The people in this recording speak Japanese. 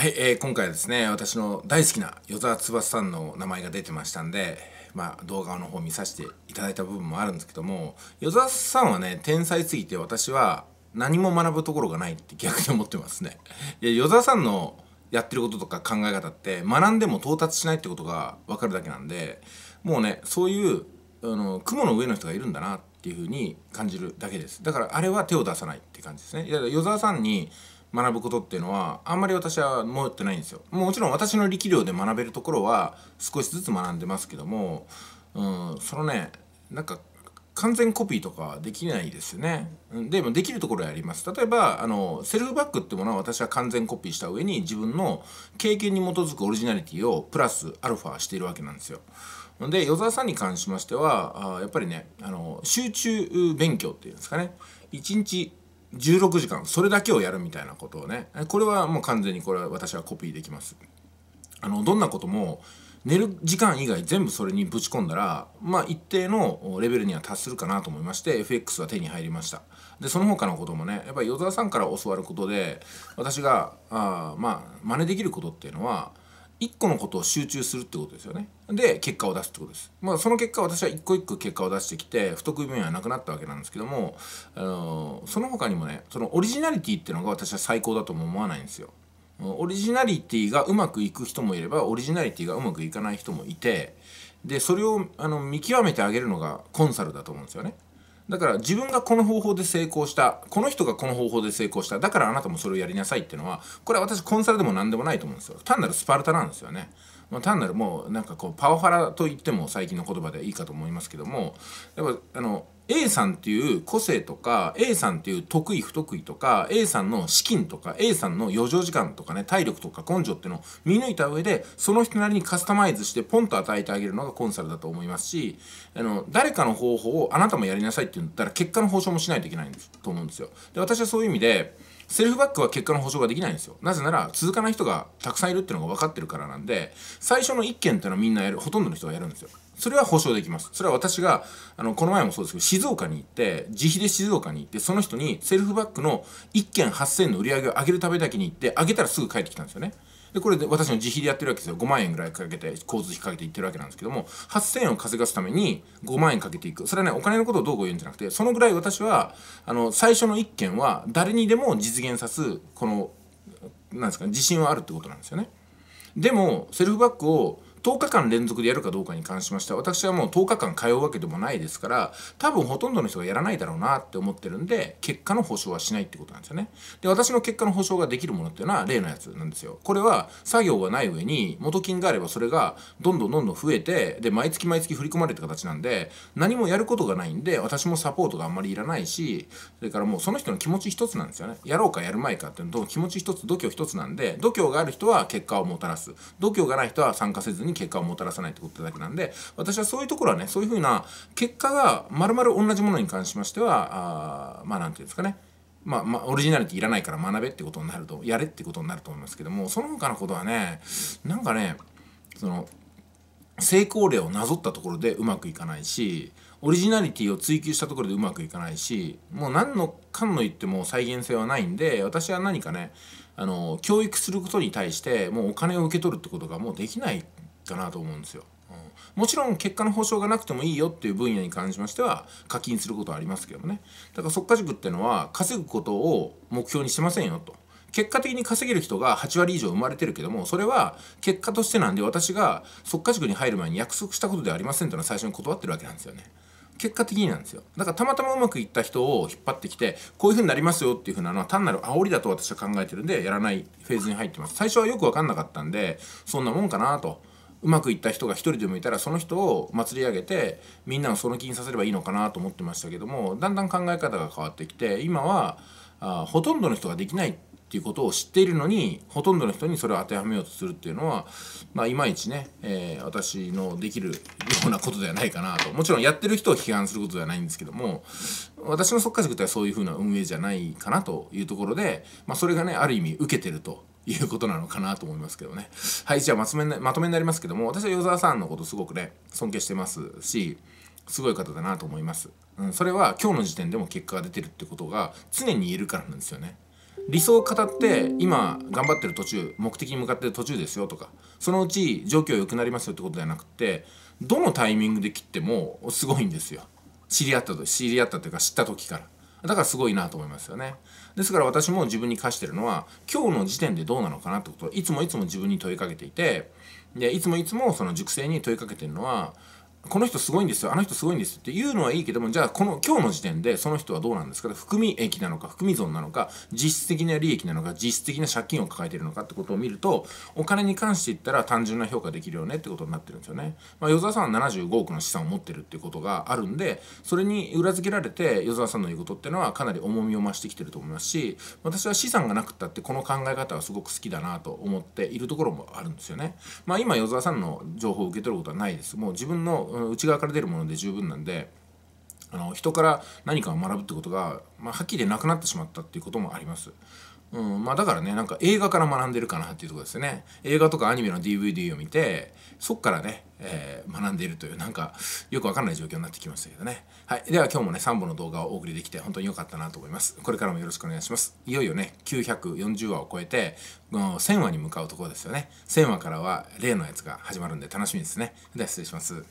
はい、えー、今回はですね私の大好きな与沢翼さんの名前が出てましたんで、まあ、動画の方見させていただいた部分もあるんですけども与沢さんはね天才すぎて私は何も学ぶところがないって逆に思ってますね。いや与沢さんのやってることとか考え方って学んでも到達しないってことが分かるだけなんでもうねそういうあの雲の上の人がいるんだなっていうふうに感じるだけですだからあれは手を出さないって感じですね。だから与沢さんに学ぶことっていうのはあんまり私は持ってないんですよ。もちろん私の力量で学べるところは少しずつ学んでますけども、うん、そのねなんか完全コピーとかできないですよね。でもできるところはあります。例えばあのセルフバックってものは私は完全コピーした上に自分の経験に基づくオリジナリティをプラスアルファしているわけなんですよ。で与沢さんに関しましてはあやっぱりねあの集中勉強っていうんですかね一日16時間それだけをやるみたいなことをねこれはもう完全にこれは私はコピーできますあのどんなことも寝る時間以外全部それにぶち込んだらまあ一定のレベルには達するかなと思いまして FX は手に入りましたでその他のこともねやっぱり与沢さんから教わることで私があまあ真似できることっていうのは1個のことを集中するってことですよね。で、結果を出すってことです。まあ、その結果、私は一個一個結果を出してきて、不得意分野はなくなったわけなんですけども、あのー、その他にもね、そのオリジナリティっていうのが私は最高だとも思わないんですよ。オリジナリティがうまくいく人もいれば、オリジナリティがうまくいかない人もいて、で、それをあの見極めてあげるのがコンサルだと思うんですよね。だから自分がこの方法で成功した、この人がこの方法で成功した、だからあなたもそれをやりなさいっていうのは、これは私コンサルでも何でもないと思うんですよ。単なるスパルタなんですよね。まあ、単なるもうなんかこうパワハラと言っても最近の言葉でいいかと思いますけども、やっぱあの、A さんっていう個性とか A さんっていう得意不得意とか A さんの資金とか A さんの余剰時間とかね体力とか根性っていうのを見抜いた上でその人なりにカスタマイズしてポンと与えてあげるのがコンサルだと思いますしあの誰かの方法をあなたもやりなさいって言ったら結果の保証もしないといけないんですと思うんですよ。で私はそういう意味でセルフバックは結果の保証ができないんですよ。なぜなら続かない人がたくさんいるっていうのが分かってるからなんで最初の1件っていうのはみんなやるほとんどの人がやるんですよ。それは保証できます。それは私が、あの、この前もそうですけど、静岡に行って、自費で静岡に行って、その人にセルフバックの1件8000の売り上げを上げるためだけに行って、上げたらすぐ帰ってきたんですよね。で、これで私の自費でやってるわけですよ。5万円ぐらいかけて、交通費かけて行ってるわけなんですけども、8000円を稼がすために5万円かけていく。それはね、お金のことをどうこう言うんじゃなくて、そのぐらい私は、あの、最初の1件は、誰にでも実現さす、この、なんですか、ね、自信はあるってことなんですよね。でも、セルフバックを、日間連続でやるかどうかに関しましては私はもう10日間通うわけでもないですから多分ほとんどの人がやらないだろうなって思ってるんで結果の保証はしないってことなんですよね。で私の結果の保証ができるものっていうのは例のやつなんですよ。これは作業がない上に元金があればそれがどんどんどんどん増えてで毎月毎月振り込まれる形なんで何もやることがないんで私もサポートがあんまりいらないしそれからもうその人の気持ち一つなんですよね。やろうかやるまいかっていうのと気持ち一つ度胸一つなんで度胸がある人は結果をもたらす度胸がない人は参加せずに結果をもたらさないってことだけなんで私はそういうところはねそういうふうな結果がまるまる同じものに関しましてはあまあ何て言うんですかねまあ、まあ、オリジナリティいらないから学べってことになるとやれってことになると思いますけどもその他のことはねなんかねその成功例をなぞったところでうまくいかないしオリジナリティを追求したところでうまくいかないしもう何のかんの言っても再現性はないんで私は何かねあの教育することに対してもうお金を受け取るってことがもうできないだなと思うんですよ。もちろん結果の保証がなくてもいいよっていう分野に関しましては課金することはありますけどもねだから即価塾ってのは稼ぐことを目標にしてませんよと結果的に稼げる人が8割以上生まれてるけどもそれは結果としてなんで私が即価塾に入る前に約束したことではありませんというのは最初に断ってるわけなんですよね。結果的になんですよだからたまたまうまくいった人を引っ張ってきてこういう風になりますよっていう風なのは単なる煽りだと私は考えてるんでやらないフェーズに入ってます最初はよく分かんなかったんでそんなもんかなとうまくいった人が一人でもいたらその人を祭り上げてみんなをその気にさせればいいのかなと思ってましたけどもだんだん考え方が変わってきて今はあほとんどの人ができないっていうことを知っているのにほとんどの人にそれを当てはめようとするっていうのは、まあ、いまいちね、えー、私のできるようなことではないかなともちろんやってる人を批判することではないんですけども私の即価塾でてそういうふうな運営じゃないかなというところで、まあ、それがねある意味受けてるということなのかなと思いますけどねはいじゃあまとめね、まとめになりますけども私は与沢さんのことすごくね尊敬してますしすごい方だなと思います、うん、それは今日の時点でも結果が出てるってことが常に言えるからなんですよね理想を語って今頑張ってる途中目的に向かってる途中ですよとかそのうち状況良くなりますよってことではなくてどのタイミングで切ってもすごいんですよ知り合ったと知り合ったというか知った時からだからすごいなと思いますよね。ですから私も自分に課してるのは今日の時点でどうなのかなってことをいつもいつも自分に問いかけていてでいつもいつもその熟成に問いかけてるのはこの人すごいんですよあの人すごいんですっていうのはいいけどもじゃあこの今日の時点でその人はどうなんですか含み益なのか含み損なのか実質的な利益なのか実質的な借金を抱えているのかってことを見るとお金に関して言ったら単純な評価できるよねってことになってるんですよね。まあ、与沢さんは75億の資産を持ってるっていうことがあるんでそれに裏付けられて与沢さんの言うことっていうのはかなり重みを増してきてると思いますし私は資産がなくったってこの考え方はすごく好きだなと思っているところもあるんですよね。まあ、今与沢さんの情報を受け取ることはないです。もう自分の内側から出るもので十分なんであの人から何かを学ぶってことが、まあ、はっきりなくなってしまったっていうこともあります。うんまあ、だからねなんか映画から学んでるかなっていうとこですよね映画とかアニメの DVD を見てそっからね、えー、学んでいるというなんかよくわかんない状況になってきましたけどねはいでは今日もね3本の動画をお送りできて本当に良かったなと思いますこれからもよろしくお願いしますいよいよね940話を超えて1000話に向かうところですよね1000話からは例のやつが始まるんで楽しみですねでは失礼します